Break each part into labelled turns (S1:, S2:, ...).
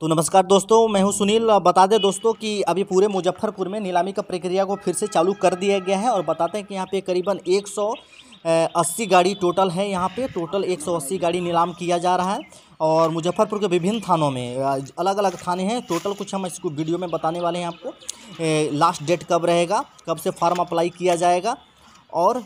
S1: तो नमस्कार दोस्तों मैं हूं सुनील बता दें दोस्तों कि अभी पूरे मुजफ्फरपुर में नीलामी का प्रक्रिया को फिर से चालू कर दिया गया है और बताते हैं कि यहाँ पे करीबन 180 गाड़ी टोटल है यहाँ पे टोटल 180 गाड़ी नीलाम किया जा रहा है और मुजफ्फरपुर के विभिन्न थानों में अलग अलग थाने हैं टोटल कुछ हम इसको वीडियो में बताने वाले हैं आपको लास्ट डेट कब रहेगा कब से फॉर्म अप्लाई किया जाएगा और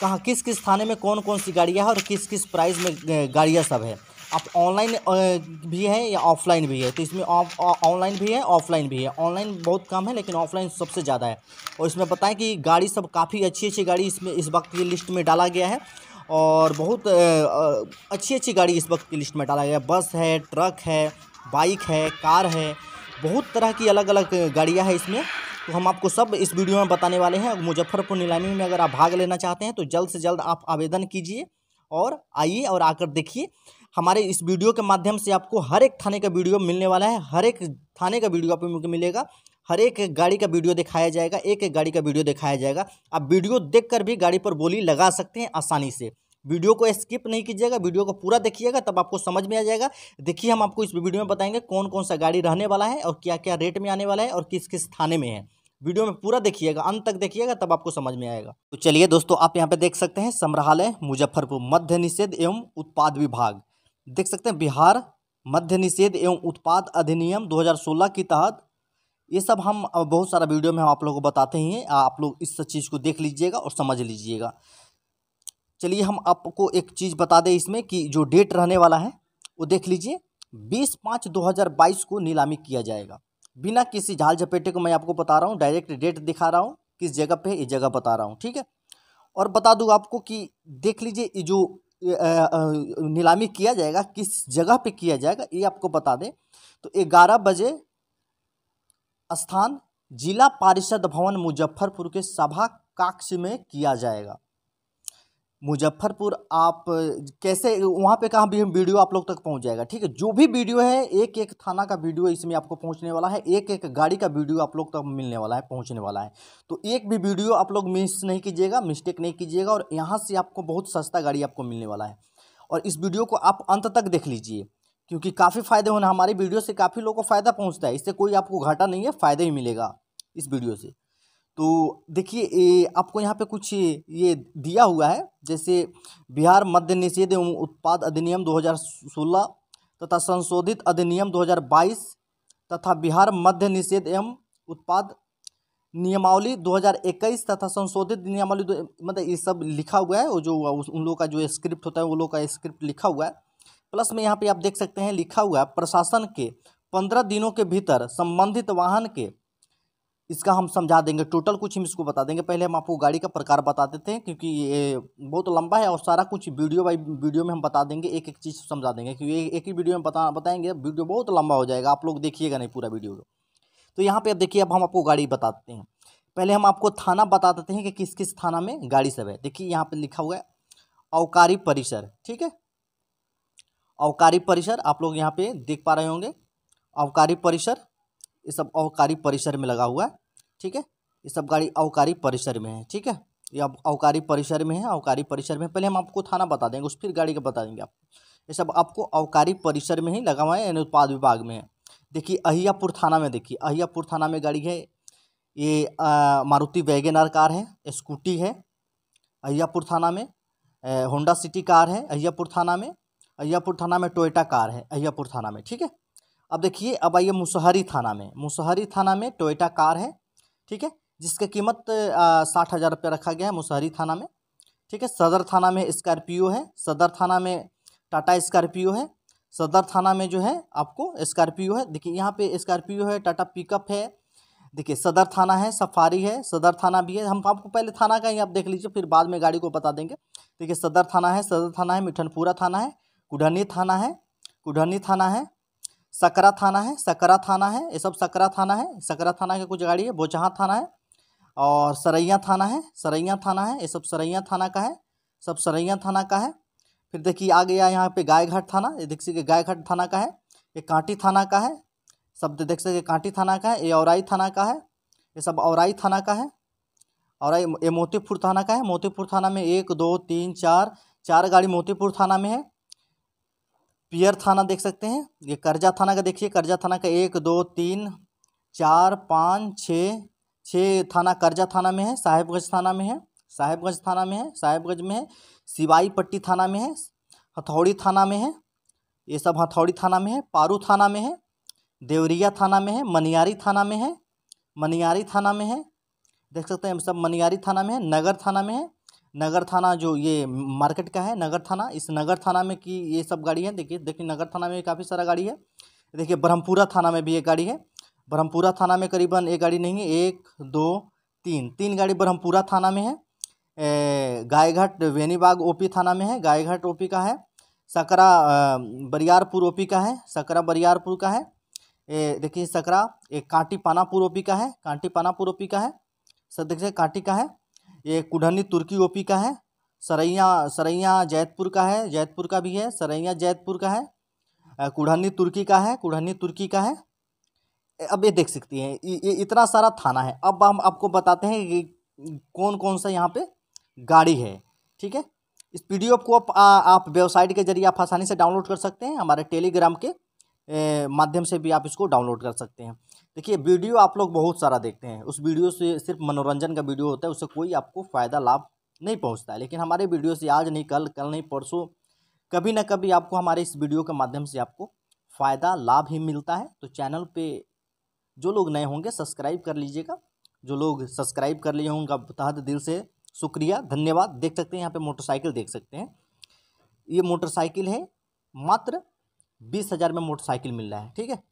S1: कहाँ किस किस थाने में कौन कौन सी गाड़ियाँ हैं और किस किस प्राइस में गाड़ियाँ सब है आप ऑनलाइन भी है या ऑफलाइन भी है तो इसमें ऑनलाइन भी है ऑफलाइन भी है ऑनलाइन बहुत कम है लेकिन ऑफलाइन सबसे ज़्यादा है और इसमें बताएं कि गाड़ी सब काफ़ी अच्छी अच्छी गाड़ी इसमें इस वक्त की लिस्ट में डाला गया है और बहुत अच्छी अच्छी गाड़ी इस वक्त की लिस्ट में डाला गया है बस है ट्रक है बाइक है कार है बहुत तरह की अलग अलग गाड़ियाँ हैं इसमें तो हम आपको सब इस वीडियो में बताने वाले हैं मुजफ्फरपुर नीलामी में अगर आप भाग लेना चाहते हैं तो जल्द से जल्द आप आवेदन कीजिए और आइए और आकर देखिए हमारे इस वीडियो के माध्यम से आपको हर एक थाने का वीडियो मिलने वाला है हर एक थाने का वीडियो आपको मिलेगा हर एक गाड़ी का वीडियो दिखाया जाएगा एक एक गाड़ी का वीडियो दिखाया जाएगा आप वीडियो देखकर भी गाड़ी पर बोली लगा सकते हैं आसानी से वीडियो को स्किप नहीं कीजिएगा वीडियो को पूरा देखिएगा तब आपको समझ में आ जाएगा देखिए हम आपको इस वीडियो में बताएंगे कौन कौन सा गाड़ी रहने वाला है और क्या क्या रेट में आने वाला है और किस किस थाने में है वीडियो में पूरा देखिएगा अंत तक देखिएगा तब आपको समझ में आएगा तो चलिए दोस्तों आप यहाँ पे देख सकते हैं संग्रहालय मुजफ्फरपुर मध्य निषेध एवं उत्पाद विभाग देख सकते हैं बिहार मध्य निषेध एवं उत्पाद अधिनियम 2016 के तहत ये सब हम बहुत सारा वीडियो में हम आप लोगों को बताते ही हैं आप लोग इस चीज़ को देख लीजिएगा और समझ लीजिएगा चलिए हम आपको एक चीज़ बता दें इसमें कि जो डेट रहने वाला है वो देख लीजिए बीस पाँच दो हज़ार बाईस को नीलामी किया जाएगा बिना किसी झाल झपेटे को मैं आपको बता रहा हूँ डायरेक्ट डेट दिखा रहा हूँ किस जगह पे ये जगह बता रहा हूँ ठीक है और बता दूँ आपको कि देख लीजिए ये जो नीलामी किया जाएगा किस जगह पे किया जाएगा ये आपको बता दें तो ग्यारह बजे स्थान जिला परिषद भवन मुजफ्फरपुर के सभा कक्ष में किया जाएगा मुजफ्फरपुर आप कैसे वहाँ पे कहाँ भी वीडियो आप लोग तक पहुँच जाएगा ठीक है जो भी वीडियो है एक एक थाना का वीडियो इसमें आपको पहुँचने वाला है एक एक गाड़ी का वीडियो आप लोग तक मिलने वाला है पहुँचने वाला है तो एक भी वीडियो आप लोग मिस नहीं कीजिएगा मिस्टेक नहीं कीजिएगा और यहाँ से आपको बहुत सस्ता गाड़ी आपको मिलने वाला है और इस वीडियो को आप अंत तक देख लीजिए क्योंकि काफ़ी फ़ायदे होने हमारी वीडियो से काफ़ी लोगों को फ़ायदा पहुँचता है इससे कोई आपको घाटा नहीं है फ़ायदा ही मिलेगा इस वीडियो से तो देखिए ये आपको यहाँ पे कुछ ये दिया हुआ है जैसे बिहार मध्य निषेध एवं उत्पाद अधिनियम 2016 तथा संशोधित अधिनियम 2022 तथा बिहार मध्य निषेध एवं उत्पाद नियमावली 2021 तथा संशोधित नियमावली मतलब ये सब लिखा हुआ है वो जो उस उन लोगों का जो स्क्रिप्ट होता है वो लोग का स्क्रिप्ट लिखा हुआ है प्लस में यहाँ पे आप देख सकते हैं लिखा हुआ है प्रशासन के पंद्रह दिनों के भीतर संबंधित वाहन के इसका हम समझा देंगे टोटल कुछ हम इसको बता देंगे पहले हम आपको गाड़ी का प्रकार बता देते हैं क्योंकि ये बहुत लंबा है और सारा कुछ वीडियो बाई वीडियो में हम बता देंगे एक एक चीज़ समझा देंगे क्योंकि एक ही वीडियो में बता बताएंगे वीडियो बहुत लंबा हो जाएगा आप लोग देखिएगा नहीं पूरा वीडियो को तो यहाँ पर अब देखिए अब हम आपको गाड़ी बताते हैं पहले हम आपको थाना बता देते हैं कि किस किस थाना में गाड़ी सब है देखिए यहाँ पर लिखा हुआ है अवकारी परिसर ठीक है अवकारी परिसर आप लोग यहाँ पे देख पा रहे होंगे अवकारी परिसर ये सब अवकारी परिसर में लगा हुआ है ठीक है ये सब गाड़ी अवकारी परिसर में है ठीक है ये अब अवकारी परिसर में है अवकारी परिसर में पहले हम आपको थाना बता देंगे उस फिर गाड़ी का बता देंगे आप ये सब आपको अवकारी परिसर में ही लगा हुआ है यानी उत्पाद विभाग में है देखिए अहियापुर थाना में देखिए अहियापुर थाना में गाड़ी है ये मारुति वैगन कार है स्कूटी है अहियापुर थाना में होंडा सिटी कार है अहियापुर थाना में अहियापुर थाना में टोयटा कार है अहियापुर थाना में ठीक है अब देखिए अब आइए मुसहरी थाना में मुसहरी थाना में टोयटा कार है ठीक है जिसका कीमत साठ हज़ार रुपये रखा गया है मुसहरी थाना में ठीक है सदर थाना में स्कॉर्पियो है सदर थाना में टाटा स्कॉर्पियो है सदर थाना में जो है आपको स्कॉर्पियो है देखिए यहाँ पे स्कॉर्पियो है टाटा पिकअप है देखिए सदर थाना है सफारी है सदर थाना भी है हम आपको पहले थाना का ही आप देख लीजिए फिर बाद में गाड़ी को बता देंगे देखिए सदर थाना है सदर थाना है मिठनपुरा थाना है कुढ़नी थाना है कुढ़नी थाना है सकरा थाना है सकरा थाना है ये सब सकरा थाना है सकरा थाना के कुछ गाड़ी है बोचहा थाना है और सरैया थाना है सरैया थाना है ये सब सरैया थाना का है सब सरैया थाना का है फिर देखिए आ गया यहाँ पे गायघाट थाना ये देख सके गायघाट थाना का है ये कांटी थाना का है सब देख सके कांटी थाना का है ये औराई थाना का है ये सब औराई थाना का है और ये मोतीपुर थाना का है मोतीपुर थाना में एक दो तीन चार चार गाड़ी मोतीपुर थाना में है पियर थाना देख सकते हैं ये करजा थाना का देखिए करजा थाना का एक दो तीन चार पाँच छः छः थाना करजा थाना में है साहेबगंज थाना में है साहेबगंज थाना में है साहेबगंज में है सिवाई पट्टी थाना में है हथौड़ी थाना में है ये सब हथौड़ी थाना में है पारू थाना में है देवरिया थाना में है मनियारी थाना में है मनियारी थाना में है देख सकते हैं हम सब मनियारी थाना में है नगर थाना में है नगर थाना जो ये मार्केट का है नगर थाना इस नगर थाना में की ये सब गाड़ी है देखिए देखिए नगर थाना में काफ़ी सारा गाड़ी है देखिए ब्रह्मपुरा थाना में भी एक गाड़ी है ब्रह्मपुरा थाना में करीबन एक गाड़ी नहीं है एक दो तीन तीन गाड़ी ब्रह्मपुरा थाना में है गायघाट वेनीबाग ओपी थाना में है गायघाट ओपी का है सकरा बरियारपुर ओपी का है सकरा बरियारपुर का है देखिए सकरा एक कांटी पानापुर ओपी का है कांटी पानापुर ओपी का है सर देखिए कांटी का है ये कुढ़नी तुर्की ओपी का है सरैया सरैया जैतपुर का है जैतपुर का भी है सरैया जैतपुर का है कुढ़नी तुर्की का है कुढ़नी तुर्की का है अब ये देख सकती हैं ये इतना सारा थाना है अब हम आपको बताते हैं कि कौन कौन सा यहाँ पे गाड़ी है ठीक है इस पी को आप आप वेबसाइट के जरिए आप आसानी से डाउनलोड कर सकते हैं हमारे टेलीग्राम के माध्यम से भी आप इसको डाउनलोड कर सकते हैं देखिए वीडियो आप लोग बहुत सारा देखते हैं उस वीडियो से सिर्फ मनोरंजन का वीडियो होता है उससे कोई आपको फ़ायदा लाभ नहीं पहुंचता है लेकिन हमारे वीडियो से आज नहीं कल कल नहीं परसों कभी ना कभी आपको हमारे इस वीडियो के माध्यम से आपको फ़ायदा लाभ ही मिलता है तो चैनल पे जो लोग नए होंगे सब्सक्राइब कर लीजिएगा जो लोग सब्सक्राइब कर लिए होंगे उनका तहत दिल से शुक्रिया धन्यवाद देख सकते हैं यहाँ पर मोटरसाइकिल देख सकते हैं ये मोटरसाइकिल है मात्र बीस हज़ार में मोटरसाइकिल मिल रहा है ठीक है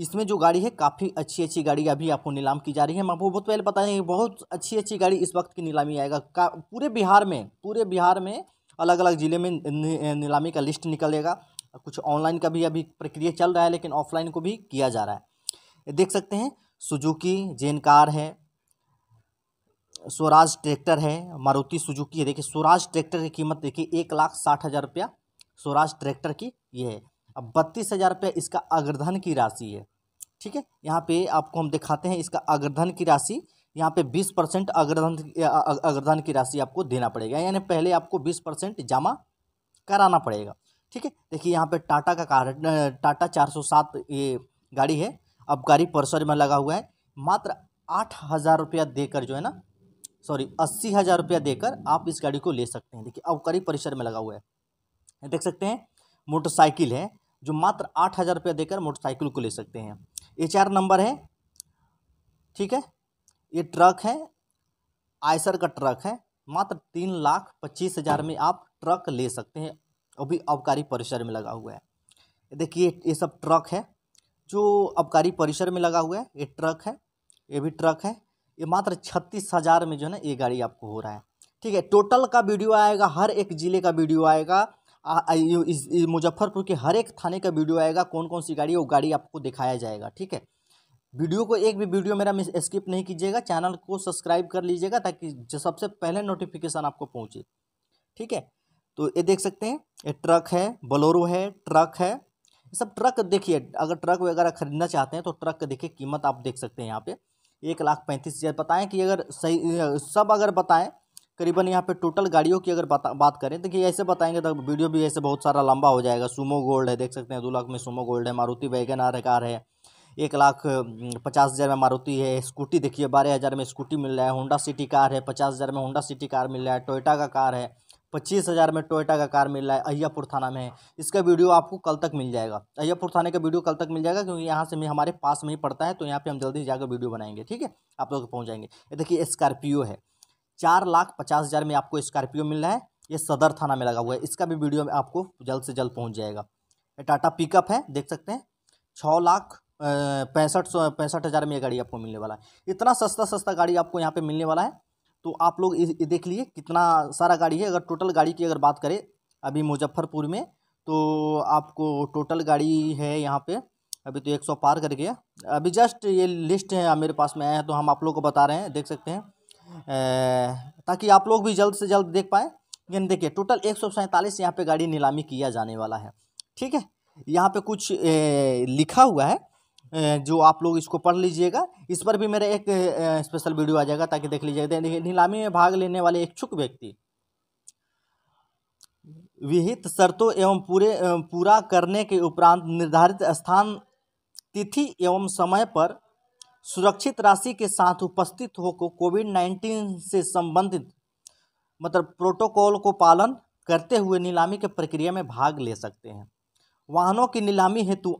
S1: इसमें जो गाड़ी है काफ़ी अच्छी अच्छी गाड़ी अभी आपको नीलाम की जा रही है हम आपको बहुत पहले बता दें बहुत अच्छी अच्छी गाड़ी इस वक्त की नीलामी आएगा पूरे बिहार में पूरे बिहार में अलग अलग ज़िले में नीलामी का लिस्ट निकलेगा कुछ ऑनलाइन का भी अभी प्रक्रिया चल रहा है लेकिन ऑफलाइन को भी किया जा रहा है देख सकते हैं सुजुकी जेन कार है स्वराज ट्रैक्टर है मारुति सुजुकी है देखिए स्वराज ट्रैक्टर की कीमत देखिए एक लाख साठ हज़ार रुपया स्वराज ट्रैक्टर की ये है अब बत्तीस हज़ार रुपये इसका अग्रधन की राशि है ठीक है यहाँ पे आपको हम दिखाते हैं इसका अग्रधन की राशि यहाँ पे बीस परसेंट अग्रधन अग्रधन की राशि आपको देना पड़ेगा यानी पहले आपको बीस परसेंट जमा कराना पड़ेगा ठीक है देखिए यहाँ पे टाटा का कार टाटा चार सौ सात ये गाड़ी है अब गाड़ी परसर में लगा हुआ है मात्र आठ हज़ार रुपया देकर जो है ना सॉरी अस्सी हज़ार रुपया देकर आप इस गाड़ी को ले सकते हैं देखिए अवकारी परिसर में लगा हुआ है देख सकते हैं मोटरसाइकिल है जो मात्र आठ हज़ार रुपया देकर मोटरसाइकिल को ले सकते हैं ये चार नंबर है ठीक है ये ट्रक है आयसर का ट्रक है मात्र तीन लाख पच्चीस हज़ार में आप ट्रक ले सकते हैं अभी अबकारी परिसर में लगा हुआ है देखिए ये सब ट्रक है जो अबकारी परिसर में लगा हुआ है ये ट्रक है ये भी ट्रक है ये मात्र छत्तीस हज़ार में जो है ना ये गाड़ी आपको हो रहा है ठीक है टोटल का वीडियो आएगा हर एक ज़िले का वीडियो आएगा मुजफ्फरपुर के हर एक थाने का वीडियो आएगा कौन कौन सी गाड़ी वो गाड़ी आपको दिखाया जाएगा ठीक है वीडियो को एक भी वीडियो मेरा मिस स्किप नहीं कीजिएगा चैनल को सब्सक्राइब कर लीजिएगा ताकि सबसे पहले नोटिफिकेशन आपको पहुँचे ठीक है तो ये देख सकते हैं ये ट्रक है बलोरो है ट्रक है ये सब ट्रक देखिए अगर ट्रक वगैरह खरीदना चाहते हैं तो ट्रक का देखिए कीमत आप देख सकते हैं यहाँ पे एक लाख पैंतीस हज़ार बताएँ कि अगर सही सब अगर बताएँ करीबन यहाँ पे टोटल गाड़ियों की अगर बता बात करें देखिए ऐसे बताएंगे तो वीडियो भी ऐसे बहुत सारा लंबा हो जाएगा सुमो गोल्ड है देख सकते हैं दो लाख में सुमो गोल्ड है मारुति वैगन आर कार है एक लाख पचास हज़ार में मारुति है स्कूटी देखिए बारह हज़ार में स्कूटी मिल रहा है होंडा सिटी कार है पचास हज़ार में होंडा सिटी कार मिल रहा है टोयटा का कार है पच्चीस हज़ार में टोयटा का कार मिल रहा है अहियापुर थाना में है इसका वीडियो आपको कल तक मिल जाएगा अय्यापुर थाने का वीडियो कल तक मिल जाएगा क्योंकि यहाँ से हमारे पास में ही पड़ता है तो यहाँ पर हम जल्दी जाकर वीडियो बनाएंगे ठीक है आप लोग पहुँच जाएंगे देखिए स्कॉर्पियो है चार लाख पचास हज़ार में आपको स्कॉर्पियो मिल रहा है ये सदर थाना में लगा हुआ है इसका भी वीडियो में आपको जल्द से जल्द पहुंच जाएगा ये टाटा पिकअप है देख सकते हैं छः लाख पैंसठ सौ पैंसठ हज़ार में ये गाड़ी आपको मिलने वाला है इतना सस्ता सस्ता गाड़ी आपको यहाँ पर मिलने वाला है तो आप लोग देख लिए कितना सारा गाड़ी है अगर टोटल गाड़ी की अगर बात करें अभी मुजफ्फरपुर में तो आपको टोटल गाड़ी है यहाँ पर अभी तो 100 पार कर गया अभी जस्ट ये लिस्ट है मेरे पास में आया है तो हम आप लोग को बता रहे हैं देख सकते हैं ताकि आप लोग भी जल्द से जल्द देख पाए देखिए टोटल एक सौ सैंतालीस यहाँ पर गाड़ी नीलामी किया जाने वाला है ठीक है यहाँ पे कुछ ए, लिखा हुआ है ए, जो आप लोग इसको पढ़ लीजिएगा इस पर भी मेरा एक स्पेशल वीडियो आ जाएगा ताकि देख लीजिएगा नीलामी में भाग लेने वाले इच्छुक व्यक्ति विहित शर्तों एवं पूरे पूरा करने के उपरांत निर्धारित स्थान तिथि एवं समय पर सुरक्षित राशि के साथ उपस्थित होकर कोविड नाइन्टीन से संबंधित मतलब प्रोटोकॉल को पालन करते हुए नीलामी के प्रक्रिया में भाग ले सकते हैं वाहनों की नीलामी हेतु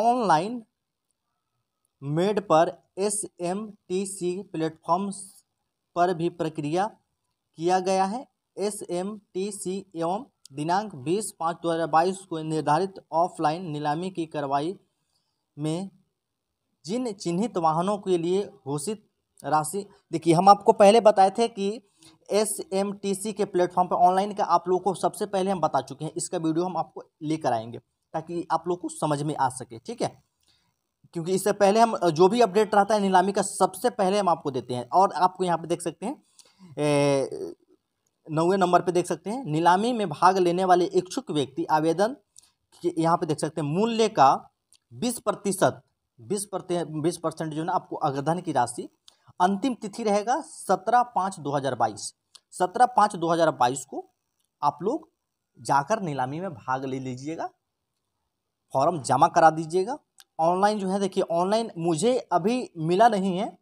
S1: ऑनलाइन मेड पर S M T C platforms पर भी प्रक्रिया किया गया है एस एम टी सी एवं दिनांक बीस पाँच दो हज़ार बाईस को निर्धारित ऑफलाइन नीलामी की कार्रवाई में जिन चिन्हित वाहनों के लिए घोषित राशि देखिए हम आपको पहले बताए थे कि एस एम टी सी के प्लेटफॉर्म पर ऑनलाइन का आप लोगों को सबसे पहले हम बता चुके हैं इसका वीडियो हम आपको लेकर आएंगे ताकि आप लोग को समझ में आ सके ठीक है क्योंकि इससे पहले हम जो भी अपडेट रहता है नीलामी का सबसे पहले हम आपको देते हैं और आपको यहाँ पे देख सकते हैं नौवे नंबर पे देख सकते हैं नीलामी में भाग लेने वाले इच्छुक व्यक्ति आवेदन यहाँ पे देख सकते हैं मूल्य का बीस प्रतिशत बीस बीस परसेंट जो है ना आपको अग्रधन की राशि अंतिम तिथि रहेगा सत्रह पाँच दो हज़ार बाईस सत्रह पाँच दो हज़ार बाईस को आप लोग जाकर नीलामी में भाग ले लीजिएगा फॉर्म जमा करा दीजिएगा ऑनलाइन जो है देखिए ऑनलाइन मुझे अभी मिला नहीं है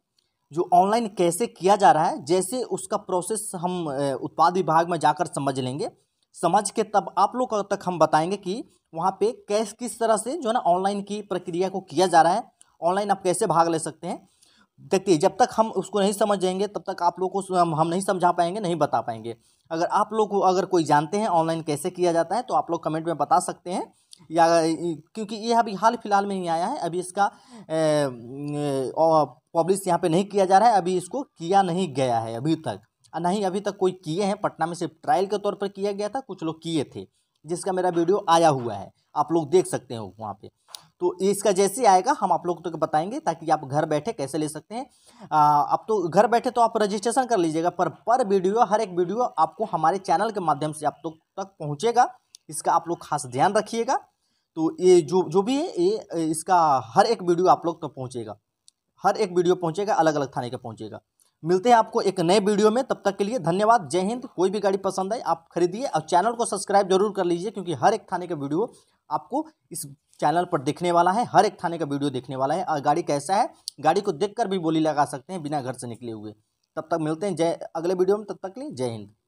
S1: जो ऑनलाइन कैसे किया जा रहा है जैसे उसका प्रोसेस हम उत्पाद विभाग में जाकर समझ लेंगे समझ के तब आप लोग तक हम बताएंगे कि वहाँ पे कैश किस तरह से जो है ना ऑनलाइन की प्रक्रिया को किया जा रहा है ऑनलाइन आप कैसे भाग ले सकते हैं देखिए जब तक हम उसको नहीं समझ जाएंगे तब तक आप लोग को हम नहीं समझा पाएंगे नहीं बता पाएंगे अगर आप लोग को अगर कोई जानते हैं ऑनलाइन कैसे किया जाता है तो आप लोग कमेंट में बता सकते हैं या क्योंकि ये अभी हाल फिलहाल में ही आया है अभी इसका पब्लिश यहाँ पे नहीं किया जा रहा है अभी इसको किया नहीं गया है अभी तक नहीं अभी तक कोई किए हैं पटना में सिर्फ ट्रायल के तौर पर किया गया था कुछ लोग किए थे जिसका मेरा वीडियो आया हुआ है आप लोग देख सकते हो वहाँ पे तो इसका जैसे आएगा हम आप लोग तो बताएंगे ताकि आप घर बैठे कैसे ले सकते हैं अब तो घर बैठे तो आप रजिस्ट्रेशन कर लीजिएगा पर पर वीडियो हर एक वीडियो आपको हमारे चैनल के माध्यम से आप लोग तो तक पहुँचेगा इसका आप लोग खास ध्यान रखिएगा तो ये जो जो भी है ये इसका हर एक वीडियो आप लोग तक तो पहुँचेगा हर एक वीडियो पहुँचेगा अलग अलग थाने के पहुँचेगा मिलते हैं आपको एक नए वीडियो में तब तक के लिए धन्यवाद जय हिंद कोई भी गाड़ी पसंद आए आप खरीदिए और चैनल को सब्सक्राइब जरूर कर लीजिए क्योंकि हर एक थाने का वीडियो आपको इस चैनल पर देखने वाला है हर एक थाने का वीडियो देखने वाला है और गाड़ी कैसा है गाड़ी को देखकर भी बोली लगा सकते हैं बिना घर से निकले हुए तब तक मिलते हैं जय अगले वीडियो में तब तक के लिए जय हिंद